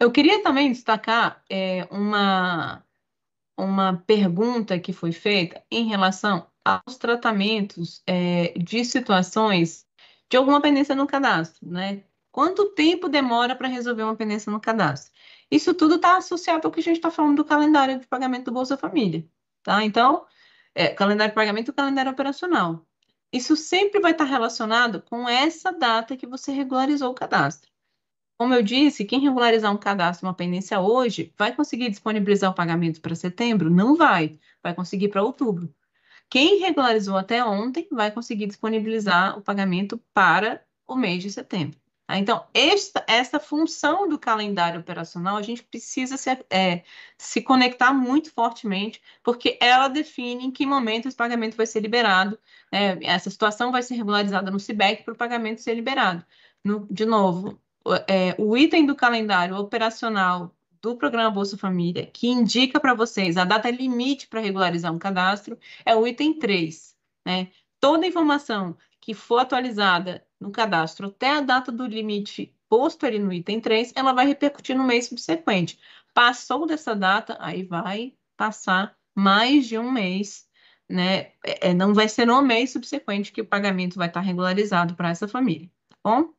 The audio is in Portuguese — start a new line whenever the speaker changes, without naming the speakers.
Eu queria também destacar é, uma, uma pergunta que foi feita em relação aos tratamentos é, de situações de alguma pendência no cadastro, né? Quanto tempo demora para resolver uma pendência no cadastro? Isso tudo está associado ao que a gente está falando do calendário de pagamento do Bolsa Família, tá? Então, é, calendário de pagamento e calendário operacional. Isso sempre vai estar tá relacionado com essa data que você regularizou o cadastro. Como eu disse, quem regularizar um cadastro, uma pendência hoje, vai conseguir disponibilizar o pagamento para setembro? Não vai. Vai conseguir para outubro. Quem regularizou até ontem vai conseguir disponibilizar o pagamento para o mês de setembro. Tá? Então, esta, essa função do calendário operacional, a gente precisa se, é, se conectar muito fortemente, porque ela define em que momento esse pagamento vai ser liberado, né? essa situação vai ser regularizada no CIBEC para o pagamento ser liberado. No, de novo, é, o item do calendário operacional do programa Bolsa Família, que indica para vocês a data limite para regularizar um cadastro, é o item 3. Né? Toda informação que for atualizada no cadastro até a data do limite posto ali no item 3, ela vai repercutir no mês subsequente. Passou dessa data, aí vai passar mais de um mês, né? É, é não vai ser no mês subsequente que o pagamento vai estar regularizado para essa família, tá bom?